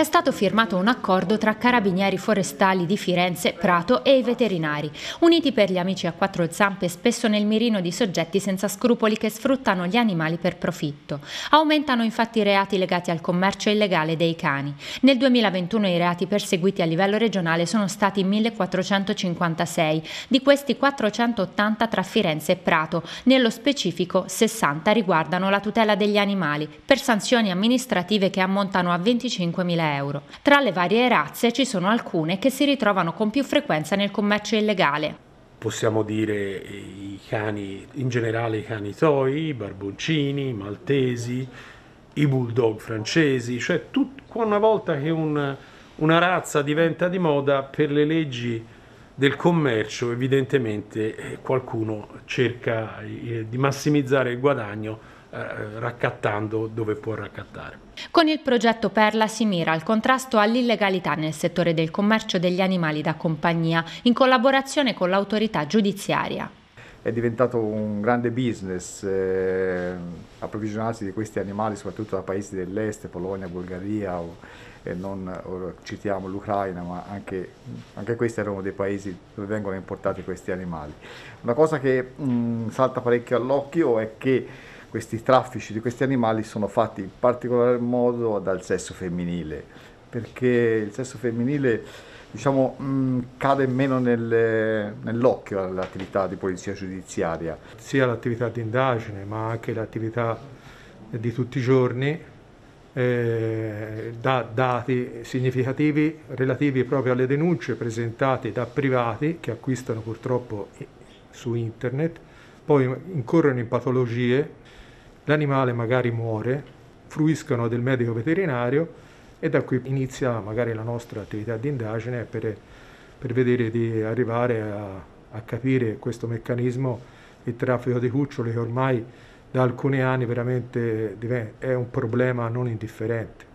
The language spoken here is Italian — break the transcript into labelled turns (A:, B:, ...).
A: è stato firmato un accordo tra carabinieri forestali di Firenze, Prato e i veterinari, uniti per gli amici a quattro zampe spesso nel mirino di soggetti senza scrupoli che sfruttano gli animali per profitto. Aumentano infatti i reati legati al commercio illegale dei cani. Nel 2021 i reati perseguiti a livello regionale sono stati 1456, di questi 480 tra Firenze e Prato, nello specifico 60 riguardano la tutela degli animali, per sanzioni amministrative che ammontano a 25.000 euro euro. Tra le varie razze ci sono alcune che si ritrovano con più frequenza nel commercio illegale.
B: Possiamo dire eh, i cani, in generale i cani toi, i barboncini, i maltesi, i bulldog francesi, cioè tut, una volta che un, una razza diventa di moda per le leggi del commercio evidentemente eh, qualcuno cerca eh, di massimizzare il guadagno eh, raccattando dove può raccattare.
A: Con il progetto Perla si mira al contrasto all'illegalità nel settore del commercio degli animali da compagnia in collaborazione con l'autorità giudiziaria.
C: È diventato un grande business eh, approvvigionarsi di questi animali soprattutto da paesi dell'est, Polonia, Bulgaria o, e non citiamo l'Ucraina, ma anche, anche, questi erano dei paesi dove vengono importati questi animali. Una cosa che mh, mm, salta parecchio all'occhio è che questi traffici di questi animali sono fatti in particolar modo dal sesso femminile, perché il sesso femminile diciamo, mh, mm, cade meno nel, nell'occhio all'attività di polizia giudiziaria.
D: Sia l'attività di indagine, ma anche l'attività di tutti i giorni, eh, da dati significativi relativi proprio alle denunce presentate da privati che acquistano purtroppo su internet, poi incorrono in patologie l'animale magari muore, fruiscono del medico veterinario e da qui inizia magari la nostra attività di indagine per, per vedere di arrivare a, a capire questo meccanismo il traffico di cuccioli che ormai da alcuni anni veramente è un problema non indifferente.